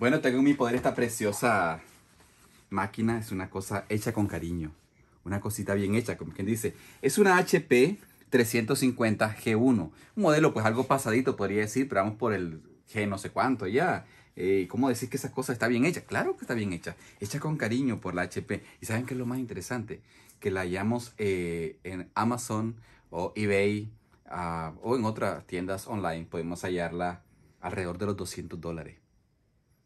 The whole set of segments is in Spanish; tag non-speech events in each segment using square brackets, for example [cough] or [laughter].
Bueno, tengo en mi poder esta preciosa máquina. Es una cosa hecha con cariño. Una cosita bien hecha, como quien dice. Es una HP 350 G1. Un modelo pues algo pasadito podría decir, pero vamos por el G no sé cuánto ya. Eh, ¿Cómo decir que esa cosa está bien hecha? Claro que está bien hecha. Hecha con cariño por la HP. ¿Y saben qué es lo más interesante? Que la hallamos eh, en Amazon o eBay ah, o en otras tiendas online. Podemos hallarla alrededor de los 200 dólares.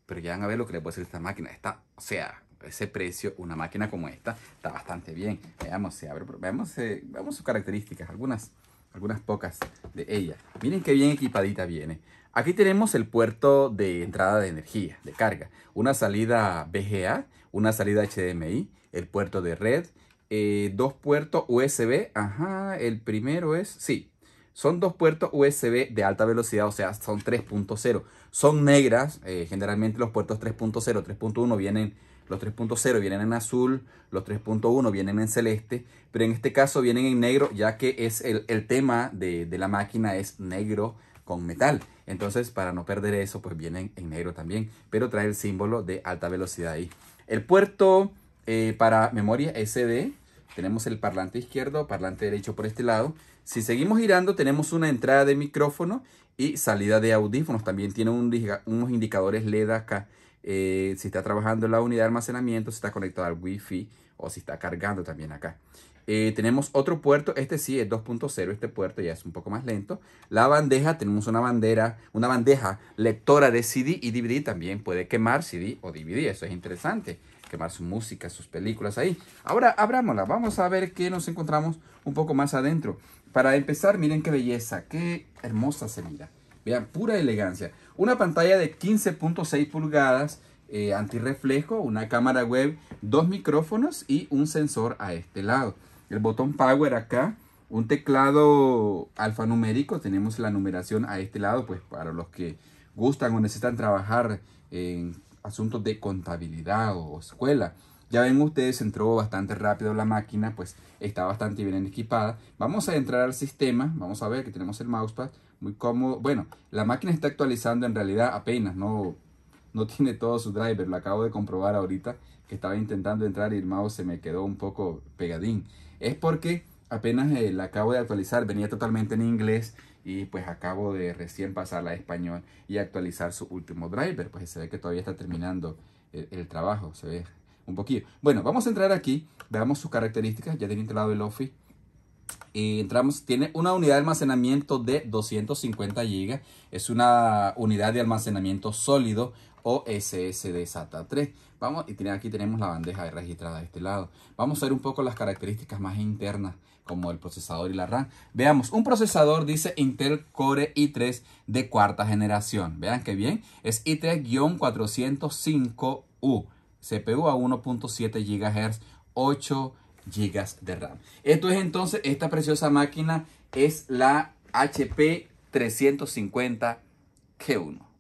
Pero ya van a ver lo que le puede hacer esta máquina. Está, o sea, ese precio, una máquina como esta, está bastante bien. Eh, veamos, sus características, algunas, algunas pocas de ella. Miren qué bien equipadita viene. Aquí tenemos el puerto de entrada de energía, de carga. Una salida VGA, una salida HDMI, el puerto de red, eh, dos puertos USB. Ajá, el primero es, sí, son dos puertos USB de alta velocidad, o sea, son 3.0. Son negras, eh, generalmente los puertos 3.0, 3.1 vienen, los 3.0 vienen en azul, los 3.1 vienen en celeste, pero en este caso vienen en negro, ya que es el, tema de, la máquina es negro con metal. Entonces, para no perder eso, pues vienen en negro también, pero trae el símbolo de alta velocidad ahí. El puerto eh, para memoria SD tenemos el parlante izquierdo, parlante derecho por este lado. Si seguimos girando, tenemos una entrada de micrófono y salida de audífonos. También tiene unos indicadores LED acá. Eh, si está trabajando en la unidad de almacenamiento, si está conectado al Wi-Fi o si está cargando también acá. Eh, tenemos otro puerto, este sí es 2.0, este puerto ya es un poco más lento. La bandeja, tenemos una bandera, una bandeja lectora de CD y DVD, también puede quemar CD o DVD, eso es interesante, quemar su música, sus películas ahí. Ahora abrámosla, vamos a ver qué nos encontramos un poco más adentro. Para empezar, miren qué belleza, qué hermosa se mira. Vean, pura elegancia. Una pantalla de 15.6 pulgadas, eh, antirreflejo, una cámara web, dos micrófonos y un sensor a este lado. El botón power acá, un teclado alfanumérico, tenemos la numeración a este lado, pues para los que gustan o necesitan trabajar en asuntos de contabilidad o escuela. Ya ven ustedes, entró bastante rápido la máquina, pues está bastante bien equipada. Vamos a entrar al sistema, vamos a ver que tenemos el mousepad, muy cómodo. Bueno, la máquina está actualizando en realidad apenas, no, no [laughs] tiene todo su driver, lo acabo de comprobar ahorita que estaba intentando entrar y el mouse se me quedó un poco pegadín. Es porque apenas eh, la acabo de actualizar, venía totalmente en inglés y pues acabo de recién pasarla a español y actualizar su último driver, pues se ve que todavía está terminando eh, el trabajo, se ve un poquillo. Bueno, vamos a entrar aquí, veamos sus características, ya tiene instalado el Office. Y entramos, tiene una unidad de almacenamiento de 250 GB, es una unidad de almacenamiento sólido o SSD SATA 3. Vamos, y aquí tenemos la bandeja registrada de este lado. Vamos a ver un poco las características más internas, como el procesador y la RAM. Veamos, un procesador dice Intel Core i3 de cuarta generación. Vean qué bien, es i3-405U. CPU a 1.7 GHz, 8 GB de RAM. Esto es entonces, esta preciosa máquina es la HP 350 G1.